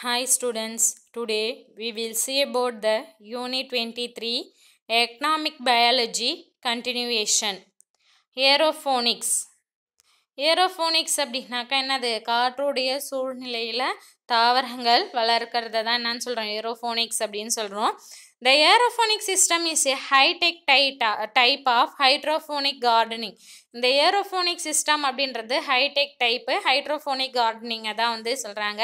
Hi students, today we will see about the Unit 23 Economic Biology Continuation Aerophonics aerophonics அப்படின்னாக்கா என்னது காற்றுடைய சூழ்நிலையில் தாவரங்கள் வளர்க்கிறத தான் என்னன்னு சொல்கிறோம் ஏரோஃபோனிக்ஸ் அப்படின்னு சொல்கிறோம் த ஏரோஃபோனிக் system is a hitech tech type of hydroponic gardening இந்த ஏரோஃபோனிக் சிஸ்டம் அப்படின்றது ஹைடெக் டைப்பு ஹைட்ரோஃபோனிக் கார்டனிங்கை தான் வந்து சொல்கிறாங்க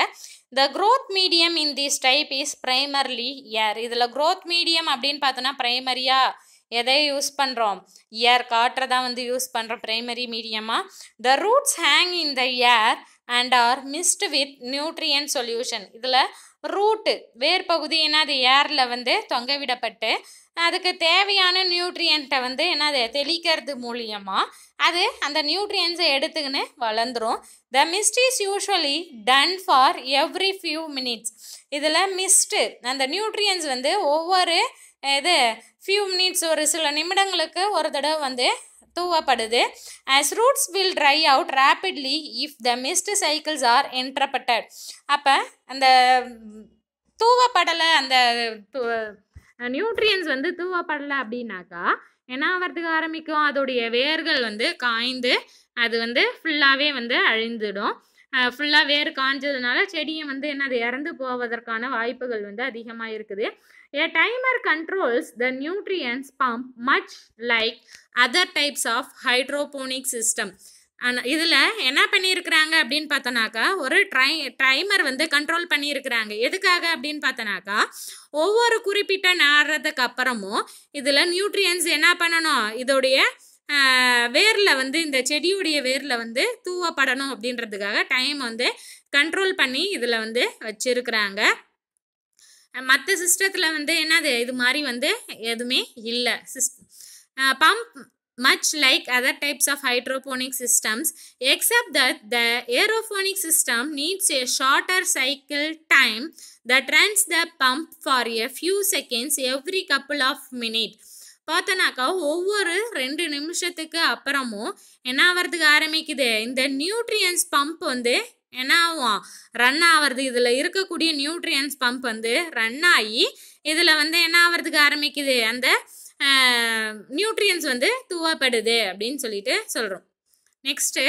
the growth medium in this type is primarily ஏர் இதில் க்ரோத் மீடியம் அப்படின்னு பார்த்தோன்னா ப்ரைமரியாக எதை யூஸ் பண்ணுறோம் ஏர் காற்றை தான் வந்து யூஸ் பண்ணுறோம் ப்ரைமரி மீடியமாக the roots hang in the air and are misted with nutrient solution இதில் ரூட்டு வேர் பகுதி என்னது ஏரில் வந்து தொங்க விடப்பட்டு அதுக்கு தேவையான நியூட்ரியன்ட்டை வந்து என்னது தெளிக்கிறது மூலியமாக அது அந்த நியூட்ரியன்ஸை எடுத்துக்கின்னு வளர்ந்துடும் the mist is usually done for every few minutes இதில் மிஸ்ட்டு அந்த நியூட்ரியன்ஸ் வந்து ஒவ்வொரு இது ஃபியூ மினிட்ஸ் ஒரு சில நிமிடங்களுக்கு ஒரு தடவை வந்து தூவப்படுது as roots will dry out rapidly if the mist cycles are interrupted அப்போ அந்த தூவப்படலை அந்த நியூட்ரியன்ஸ் வந்து தூவப்படலை அப்படின்னாக்கா என்ன ஆகிறதுக்கு ஆரம்பிக்கும் அதோடைய வேர்கள் வந்து காய்ந்து அது வந்து ஃபுல்லாகவே வந்து அழிந்துடும் ஃபுல்லாக வேர் காய்ஞ்சதுனால செடியும் வந்து என்ன அது இறந்து போவதற்கான வாய்ப்புகள் வந்து அதிகமாக இருக்குது A timer controls the nutrients pump much like other types of hydroponic system. இதில் என்ன பண்ணியிருக்கிறாங்க அப்படின்னு பார்த்தோன்னாக்கா ஒரு ட்ரை டைமர் வந்து கண்ட்ரோல் பண்ணியிருக்கிறாங்க எதுக்காக அப்படின்னு பார்த்தோன்னாக்கா ஒவ்வொரு குறிப்பிட்ட நாடுறதுக்கு அப்புறமும் இதில் நியூட்ரியன்ஸ் என்ன பண்ணணும் இதோடைய வேரில் வந்து இந்த செடியுடைய வேரில் வந்து தூவப்படணும் அப்படின்றதுக்காக டைம் வந்து கண்ட்ரோல் பண்ணி இதில் வந்து வச்சுருக்கிறாங்க மற்ற சிஸ்டத்தில் வந்து என்னது இது மாதிரி வந்து எதுவுமே இல்லை this pump much like other types of hydroponic systems except that the aeroponic system needs a shorter cycle time the turns the pump for a few seconds every couple of minute பார்த்தோன்னாக்கா ஒவ்வொரு ரெண்டு நிமிஷத்துக்கு அப்புறமும் என்ன வர்றதுக்கு ஆரம்பிக்குது இந்த nutrients pump வந்து என்ன ஆகும் ரன் ஆகிறது இதில் இருக்கக்கூடிய நியூட்ரியன்ஸ் பம்ப் வந்து ரன் ஆகி இதில் வந்து என்ன ஆகிறதுக்கு ஆரம்பிக்குது அந்த நியூட்ரியன்ஸ் வந்து துவப்படுது அப்படின்னு சொல்லிட்டு சொல்கிறோம் next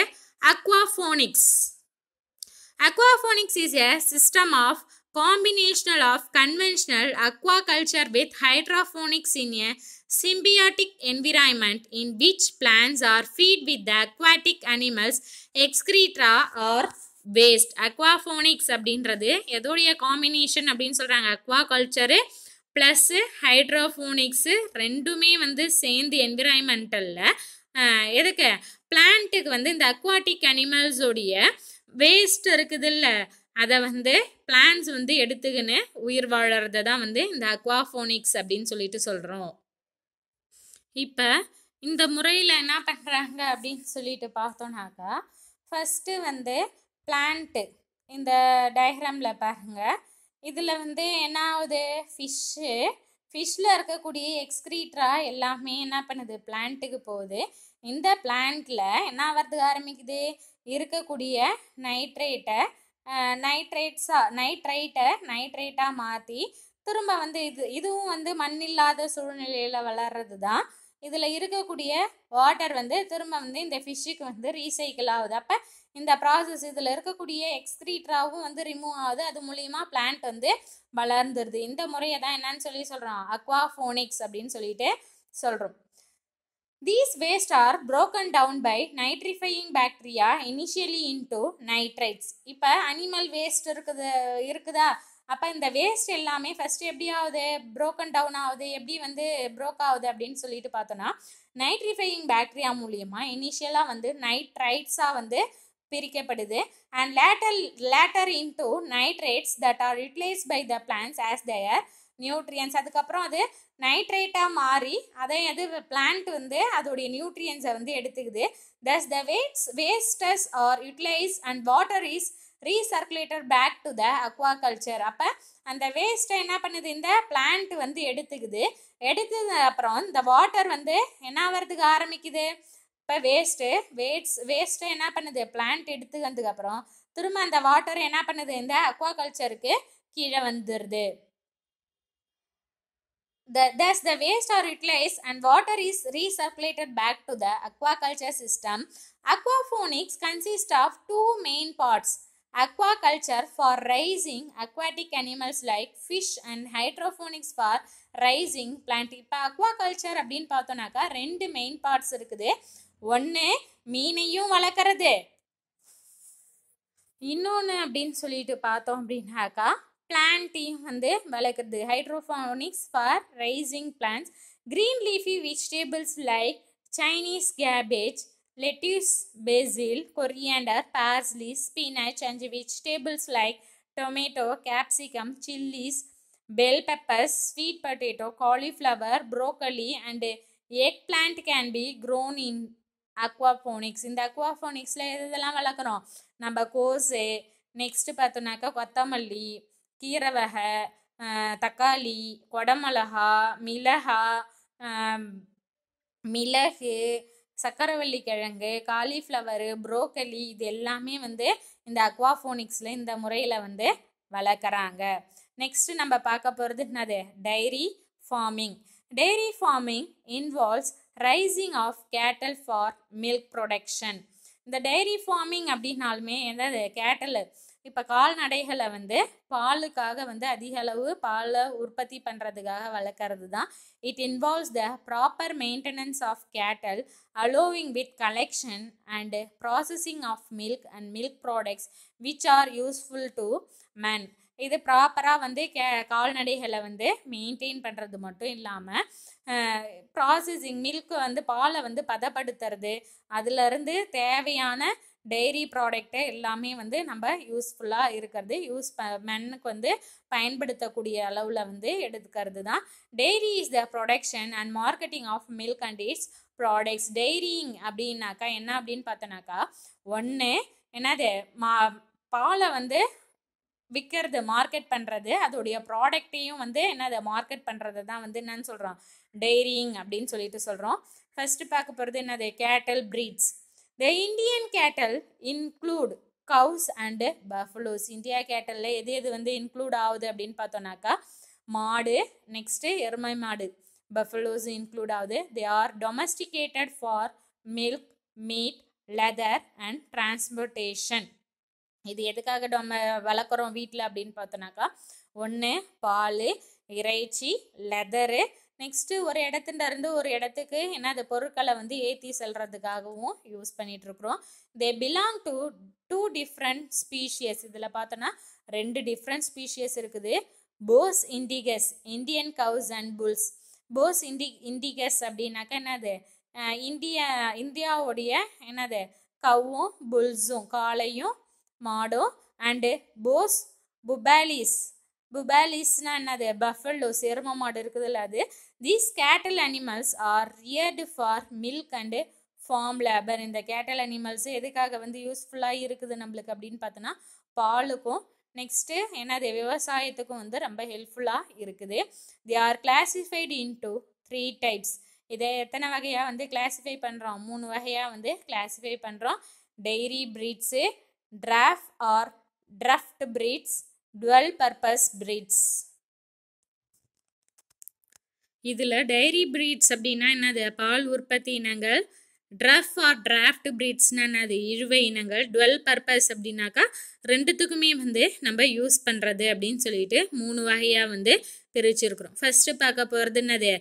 aquaphonics aquaphonics is a system of combinational of conventional aquaculture with hydrophonics in a symbiotic environment in which plants are fed with aquatic animals excreta or waste aquaphonics அப்படின்றது எதோடைய combination அப்படின்னு சொல்கிறாங்க Aqua culture plus ஹைட்ரோஃபோனிக்ஸு ரெண்டுமே வந்து சேர்ந்து என்விரான்மெண்டலில் எதுக்கு பிளான்ட்டுக்கு வந்து இந்த அக்வாட்டிக் அனிமல்ஸோடைய வேஸ்ட் இருக்குது இல்லை அதை வந்து பிளான்ஸ் வந்து எடுத்துக்கின்னு உயிர் வாழறத தான் வந்து இந்த அக்வாஃபோனிக்ஸ் அப்படின்னு சொல்லிட்டு சொல்கிறோம் இப்போ இந்த முறையில் என்ன பண்ணுறாங்க அப்படின்னு சொல்லிட்டு பார்த்தோன்னாக்கா ஃபஸ்ட்டு வந்து பிளான்ட்டு இந்த டயக்ராமில் பாருங்கள் இதில் வந்து என்ன ஆகுது ஃபிஷ்ஷு ஃபிஷ்ஷில் இருக்கக்கூடிய எக்ஸ்க்ரீட்ரா எல்லாமே என்ன பண்ணுது பிளான்ட்டுக்கு போகுது இந்த பிளான்ட்டில் என்ன ஆகிறதுக்கு ஆரம்பிக்குது இருக்கக்கூடிய நைட்ரேட்டை நைட்ரேட்ஸாக நைட்ரைட்டை நைட்ரேட்டாக மாற்றி திரும்ப வந்து இது இதுவும் வந்து மண்ணில்லாத சூழ்நிலையில் வளர்றது தான் இதில் இருக்கக்கூடிய வாட்டர் வந்து திரும்ப வந்து இந்த ஃபிஷ்ஷுக்கு வந்து ரீசைக்கிள் ஆகுது அப்போ இந்த ப்ராசஸ் இதில் இருக்கக்கூடிய எக்ஸ்க்ரீட்ராவும் வந்து ரிமூவ் ஆகுது அது மூலியமாக பிளான்ட் வந்து வளர்ந்துருது இந்த முறையை தான் என்னன்னு சொல்லி சொல்கிறோம் அக்வாஃபோனிக்ஸ் அப்படின்னு சொல்லிட்டு சொல்கிறோம் these waste are broken down by nitrifying bacteria initially into nitrites இப்போ அனிமல் வேஸ்ட் இருக்குது இருக்குதா அப்போ இந்த வேஸ்ட் எல்லாமே ஃபஸ்ட்டு எப்படி ஆகுது ப்ரோக்கன் டவுன் ஆகுது எப்படி வந்து ப்ரோக் ஆகுது அப்படின்னு சொல்லிட்டு பார்த்தோன்னா நைட்ரிஃபையிங் பேக்டீரியா மூலியமாக இனிஷியலாக வந்து நைட்ரைட்ஸாக வந்து பிரிக்கப்படுது and later later into nitrates that are utilise by the plants as their nutrients அதுக்கப்புறம் அது நைட்ரேட்டாக மாறி அதை அது பிளான்ட் வந்து அதோடைய நியூட்ரியன்ஸை வந்து எடுத்துக்குது thus the wastes wastes are utilise and water is recirculated back to the aquaculture அப்போ அந்த வேஸ்ட்டை என்ன பண்ணுது இந்த பிளான்ட் வந்து எடுத்துக்குது எடுத்தது அப்புறம் இந்த வாட்டர் வந்து என்ன ஆகிறதுக்கு ஆரம்பிக்குது அப்போ வேஸ்ட்டு வேட்ஸ் வேஸ்ட்டு என்ன பண்ணுது பிளான்ட் எடுத்துக்கிறதுக்கப்புறம் திரும்ப அந்த வாட்டர் என்ன பண்ணுது இந்த அக்வா கல்ச்சருக்கு கீழே வந்துடுது The, thus, the waste are utilized and water is recirculated back to the aquaculture system. Aquaponics consists of two main parts aquaculture for raising aquatic animals like fish and hydroponics for raising plant இப்போ aquaculture அப்படின்னு பார்த்தோன்னாக்கா ரெண்டு main parts இருக்குது ஒன்று மீனையும் வளர்க்குறது இன்னொன்று அப்படின்னு சொல்லிட்டு பார்த்தோம் அப்படின்னாக்கா பிளான்ட்டையும் வந்து வளர்க்குறது hydrophonics for raising plants green leafy vegetables like Chinese cabbage lettuce basil coriander parsley spinach and vegetables like tomato capsicum chillies bell peppers sweet potato cauliflower broccoli and eggplant can be grown in aquaphonics இந்த அக்வாஃபோனிக்ஸில் எது இதெல்லாம் வளர்க்குறோம் நம்ம கோஸு next பார்த்தோன்னாக்கா கொத்தமல்லி கீரை வகை தக்காளி கொடமிளகா மிளகா மிளகு சக்கரவள்ளி கிழங்கு காலிஃப்ளவரு புரோக்கலி இது எல்லாமே வந்து இந்த அக்வாஃபோனிக்ஸில் இந்த முறையில் வந்து வளர்க்குறாங்க நெக்ஸ்ட்டு நம்ம பார்க்க போகிறது என்னது dairy farming dairy farming involves raising of cattle for milk production இந்த டைரி ஃபார்மிங் அப்படின்னாலுமே எந்த கேட்டல் இப்போ கால்நடைகளை வந்து பாலுக்காக வந்து அதிக அளவு பாலை உற்பத்தி பண்ணுறதுக்காக வளர்க்குறது தான் it involves the proper maintenance of cattle allowing with collection and processing of milk and milk products which are useful to man இது ப்ராப்பராக வந்து கே கால்நடைகளை வந்து மெயின்டைன் பண்ணுறது மட்டும் இல்லாமல் ப்ராசஸிங் மில்க்கு வந்து பாலை வந்து பதப்படுத்துறது அதுலேருந்து தேவையான டெய்ரி ப்ராடக்ட்டு எல்லாமே வந்து நம்ம யூஸ்ஃபுல்லாக இருக்கிறது யூஸ் ப மென்னுக்கு வந்து பயன்படுத்தக்கூடிய அளவில் வந்து எடுத்துக்கிறது தான் dairy is the production and marketing of milk and its products dairying அப்படின்னாக்கா என்ன அப்படின்னு பார்த்தோன்னாக்கா ஒன்று என்னது மா பாலை வந்து விற்கிறது மார்க்கெட் பண்ணுறது அதோடைய ப்ராடக்ட்டையும் வந்து என்னது மார்க்கெட் பண்ணுறது தான் வந்து என்னன்னு சொல்கிறோம் டெய்ரிங் அப்படின்னு சொல்லிட்டு சொல்கிறோம் ஃபஸ்ட்டு பார்க்க போகிறது என்னது cattle breeds the Indian cattle include cows and buffaloes India கேட்டலில் எது எது வந்து இன்க்ளூட் ஆகுது அப்படின்னு பார்த்தோம்னாக்கா மாடு நெக்ஸ்ட்டு எருமை மாடு பஃபலோஸ் இன்க்ளூட் ஆகுது they are domesticated for milk meat leather and transportation இது எதுக்காக நம்ம வளர்க்குறோம் வீட்டில் அப்படின்னு பார்த்தோன்னாக்கா ஒன்று பால் இறைச்சி லெதரு நெக்ஸ்ட்டு ஒரு இடத்துலேருந்து ஒரு இடத்துக்கு என்ன அந்த பொருட்களை வந்து ஏற்றி செல்கிறதுக்காகவும் யூஸ் பண்ணிகிட்ருக்குறோம் they belong to two different species இதில் பார்த்தோன்னா ரெண்டு டிஃப்ரெண்ட் ஸ்பீஷியஸ் இருக்குது bos indicus Indian cows and bulls bos indi indicus அப்படின்னாக்கா என்னது இந்தியா இந்தியாவுடைய என்னது கவ்வும் புல்ஸும் காளையும் மாடோ அண்டு போஸ் புபாலிஸ் புபாலிஸ்னா என்னது பஃபல்லோ சேர்ம மாடு இருக்குதுல்ல அது these cattle animals are reared for milk and farm labour இந்த கேட்டல் அனிமல்ஸ் எதுக்காக வந்து யூஸ்ஃபுல்லாக இருக்குது நம்மளுக்கு அப்படின்னு பார்த்தோன்னா பாலுக்கும் நெக்ஸ்ட்டு என்னது விவசாயத்துக்கும் வந்து ரொம்ப ஹெல்ப்ஃபுல்லாக இருக்குது they are classified into three types இதை எத்தனை வகையாக வந்து கிளாஸிஃபை பண்ணுறோம் மூணு வகையாக வந்து கிளாஸிஃபை பண்ணுறோம் dairy breeds draft are draft breeds dual purpose breeds இதில் டைரி பிரீட்ஸ் அப்படின்னா என்னது பால் உற்பத்தி இனங்கள் ட்ரஃப் ஆர் டிராஃப்ட் பிரீட்ஸ்னா என்னது இழுவை இனங்கள் டுவெல் பர்பஸ் அப்படின்னாக்கா ரெண்டுத்துக்குமே வந்து நம்ம யூஸ் பண்ணுறது அப்படின்னு சொல்லிட்டு மூணு வகையாக வந்து பிரிச்சிருக்கிறோம் ஃபஸ்ட்டு பார்க்க போகிறது என்னது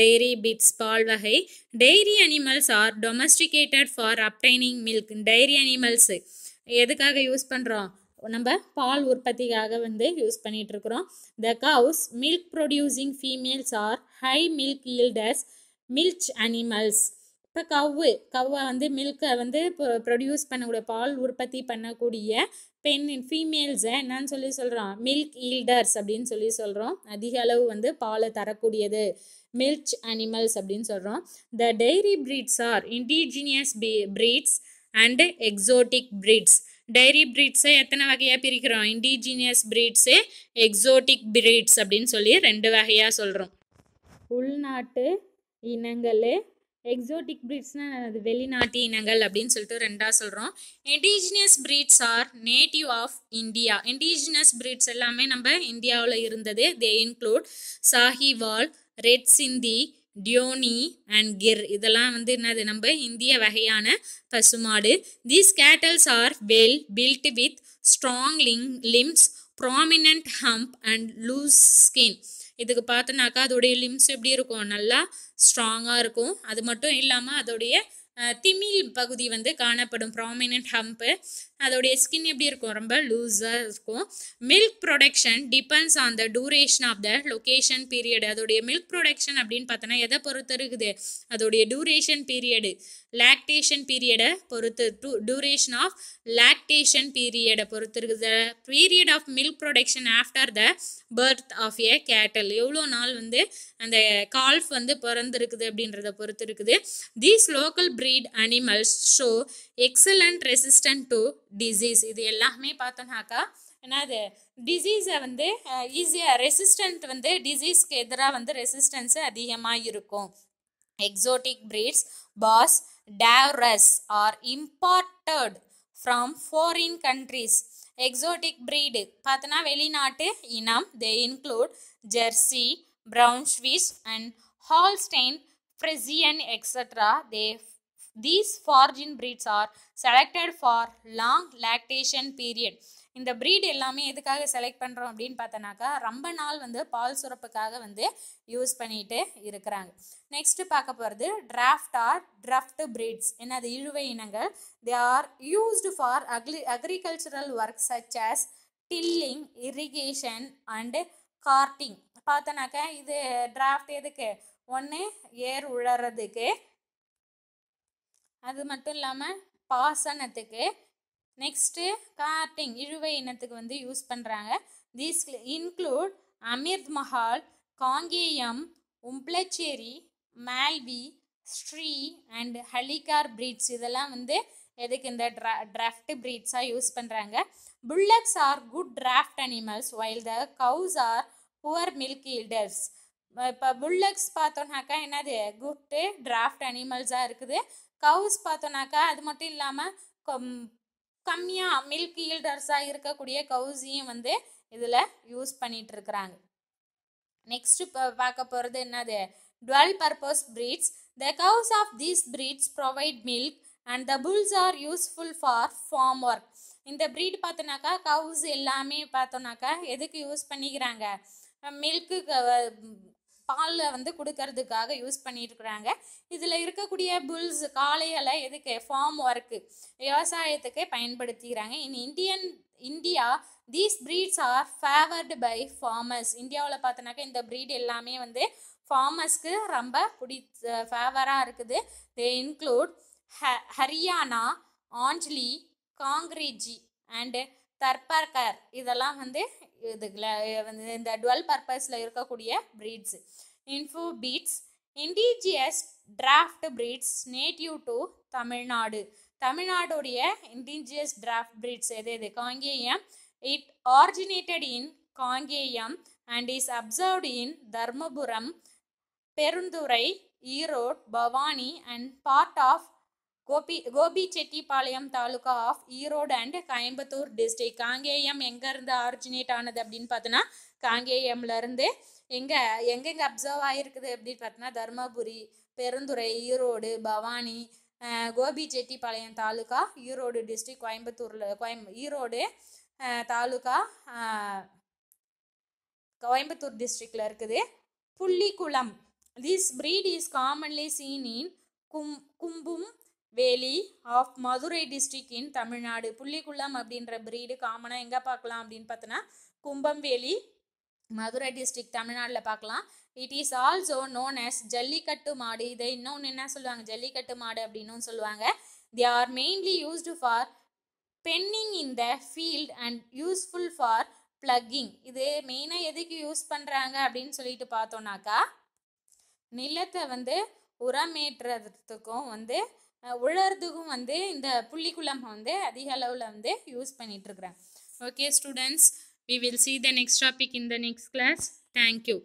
டெய்ரி பிட்ஸ் பால் வகை dairy animals are domesticated for obtaining milk dairy animals எதுக்காக யூஸ் பண்ணுறோம் நம்ம பால் உற்பத்திக்காக வந்து யூஸ் பண்ணிகிட்டு இருக்கிறோம் the cows milk producing females are high milk yielders milch animals இப்போ கவ்வு கவ்வை வந்து மில்கை வந்து ப்ரொடியூஸ் பண்ணக்கூடிய பால் உற்பத்தி பண்ணக்கூடிய பெண் ஃபீமேல்ஸை என்னன்னு சொல்லி சொல்கிறோம் மில்க் ஈல்டர்ஸ் அப்படின்னு சொல்லி சொல்கிறோம் அதிக அளவு வந்து பாலை தரக்கூடியது மில்ச் அனிமல்ஸ் அப்படின்னு சொல்கிறோம் the dairy breeds are indigenous b breeds and exotic breeds dairy பிரீட்ஸை எத்தனை வகையாக பிரிக்கிறோம் இண்டிஜினியஸ் பிரீட்ஸு எக்ஸோட்டிக் பிரீட்ஸ் அப்படின்னு சொல்லி ரெண்டு வகையாக சொல்கிறோம் உள்நாட்டு இனங்கள் எக்ஸோட்டிக் பிரீட்ஸ்னால் அது வெளிநாட்டு இனங்கள் அப்படின்னு சொல்லிட்டு ரெண்டாக சொல்கிறோம் indigenous breeds are native of India indigenous breeds எல்லாமே நம்ம இந்தியாவில் இருந்தது தே இன்க்ளூட் சாஹிவால் ரெட் சிந்தி டியோனி அண்ட் கிர் இதெல்லாம் வந்து என்னது நம்ம இந்திய வகையான பசுமாடு these cattles are well built with strong ling limbs prominent hump and loose skin இதுக்கு பார்த்தோன்னாக்கா அதோடைய லிம்ஸ் எப்படி இருக்கும் நல்லா ஸ்ட்ராங்காக இருக்கும் அது மட்டும் இல்லாமல் அதோடைய திமில் பகுதி வந்து காணப்படும் ப்ராமினன்ட் ஹம்ப்பு அதோடைய ஸ்கின் எப்படி இருக்கும் ரொம்ப லூஸாக இருக்கும் milk production depends on the duration of the location period அதோடைய மில்க் ப்ரொடக்ஷன் அப்படின்னு பார்த்தோன்னா எதை பொறுத்து இருக்குது அதோடைய டூரேஷன் பீரியடு லாக்டேஷன் பீரியடை பொறுத்து டூ டூரேஷன் ஆஃப் லாக்டேஷன் பீரியடை பொறுத்து இருக்குது period of milk production after the birth of a cattle எவ்வளோ நாள் வந்து அந்த கால்ஃப் வந்து பிறந்திருக்குது அப்படின்றத பொறுத்து இருக்குது these local breed animals show excellent resistant to disease இது எல்லாமே பார்த்தோம்னாக்கா என்னது டிசீஸை வந்து ஈஸியாக ரெசிஸ்டன்ட் வந்து டிசீஸ்க்கு எதிராக வந்து ரெசிஸ்டன்ஸு அதிகமாக இருக்கும் exotic breeds bos taurus are imported from foreign countries exotic breed பார்த்தோன்னா வெளிநாட்டு இனம் they include Jersey Brown Swiss and Holstein Friesian extra they These foreign breeds are selected for long lactation period. இந்த breed எல்லாமே எதுக்காக select பண்ணுறோம் அப்படின்னு பார்த்தோன்னாக்கா ரொம்ப நாள் வந்து பால் சுரப்புக்காக வந்து யூஸ் பண்ணிட்டு இருக்கிறாங்க நெக்ஸ்ட் பார்க்க போகிறது டிராஃப்ட் ஆர் டிராஃப்ட் ப்ரீட்ஸ் என்னது இழுவை இனங்கள் they are used for agri agricultural work such as tilling irrigation and carting பார்த்தோன்னாக்கா இது டிராஃப்ட் எதுக்கு ஒன்று ஏர் உழறதுக்கு அது மட்டும் இல்லாமல் பாசனத்துக்கு நெக்ஸ்ட்டு கார்டிங் இழுவை இனத்துக்கு வந்து யூஸ் பண்ணுறாங்க these include Amrit Mahal Kangayam Umblachery Malvi Sri and Hallikar breeds இதெல்லாம் வந்து எதுக்கு இந்த ட்ரா டிராஃப்ட் பிரீட்ஸாக யூஸ் பண்ணுறாங்க bullocks are good draft animals while the cows are poor milk yielders இப்போ புல்லக்ஸ் பார்த்தோன்னாக்கா என்னது குட்டு டிராஃப்ட் அனிமல்ஸாக இருக்குது கவுஸ் பார்த்தோன்னாக்கா அது மட்டும் இல்லாமல் கம் கம்மியாக மில்க் ஈல்டர்ஸாக இருக்கக்கூடிய கவுஸையும் வந்து இதில் யூஸ் பண்ணிகிட்டு இருக்கிறாங்க நெக்ஸ்ட் பார்க்க போகிறது என்னது dual purpose breeds the cows of these breeds provide milk and the bulls are useful for farm work இந்த ப்ரீட் பார்த்தோன்னாக்கா கவுஸ் எல்லாமே பார்த்தோன்னாக்கா எதுக்கு யூஸ் பண்ணிக்கிறாங்க மில்க்கு பால் வந்து கொடுக்கறதுக்காக யூஸ் பண்ணிட்டுருக்குறாங்க இதில் இருக்கக்கூடிய புல்ஸ் காளைகளை எதுக்கு ஃபார்ம் ஒர்க்கு விவசாயத்துக்கு பயன்படுத்திக்கிறாங்க in Indian India these breeds are favoured by farmers இந்தியாவில் பார்த்தோன்னாக்கா இந்த ப்ரீட் எல்லாமே வந்து ஃபார்மர்ஸ்க்கு ரொம்ப பிடி ஃபேவராக இருக்குது தே இன்க்ளூட் ஹ ஹரியானா ஆஞ்சலி காங்கிரேஜி அண்டு தர்பார்கர் இதெல்லாம் வந்து இதுல வந்து இந்த டுவெல் பர்பஸில் இருக்கக்கூடிய பிரீட்ஸ் இன்ஃபோ பீட்ஸ் indigenous draft breeds native to Tamil Nadu தமிழ்நாடுடைய இண்டிஜியஸ் டிராஃப்ட் ப்ரீட்ஸ் எது எது Kangayam it originated in Kangayam and is observed in Dharmapuram Perundurai Erode Bhavani and part of Gobi Gobichettipalayam taluka of Erode and Coimbatore district Kangayam எங்கேருந்து ஆரிஜினேட் ஆனது அப்படின்னு பார்த்தோன்னா காங்கேயம்லேருந்து எங்கே எங்கெங்கே அப்சர்வ் ஆகிருக்குது அப்படின்னு பார்த்தோன்னா தருமபுரி பெருந்துறை ஈரோடு பவானி கோபி செட்டிப்பாளையம் தாலுகா ஈரோடு டிஸ்ட்ரிக் கோயம்புத்தூரில் கோயம் ஈரோடு தாலுகா கோயம்புத்தூர் டிஸ்ட்ரிக்டில் இருக்குது Pulikulam this breed is commonly seen in கும் Cumbum valley of Madurai district in Tamil Nadu Pulikulam அப்படின்ற பிரீடு காமனாக எங்கே பார்க்கலாம் அப்படின்னு பார்த்தோன்னா கும்பம்வேலி மதுரை டிஸ்ட்ரிக் தமிழ்நாட்டில் பார்க்கலாம் it is also known as jallikattu மாடு இதை இன்னொன்று என்ன சொல்லுவாங்க ஜல்லிக்கட்டு மாடு அப்படின்னு சொல்லுவாங்க they are mainly used for penning in the field and useful for plucking இது மெயினாக எதுக்கு யூஸ் பண்ணுறாங்க அப்படின்னு சொல்லிட்டு பார்த்தோன்னாக்கா நிலத்தை வந்து உரமேற்றுறதுக்கும் வந்து உழறதுக்கும் வந்து இந்த புள்ளி குழம்பு வந்து அதிக அளவில் வந்து யூஸ் பண்ணிகிட்ருக்குறேன் okay students we will see the next topic in the next class thank you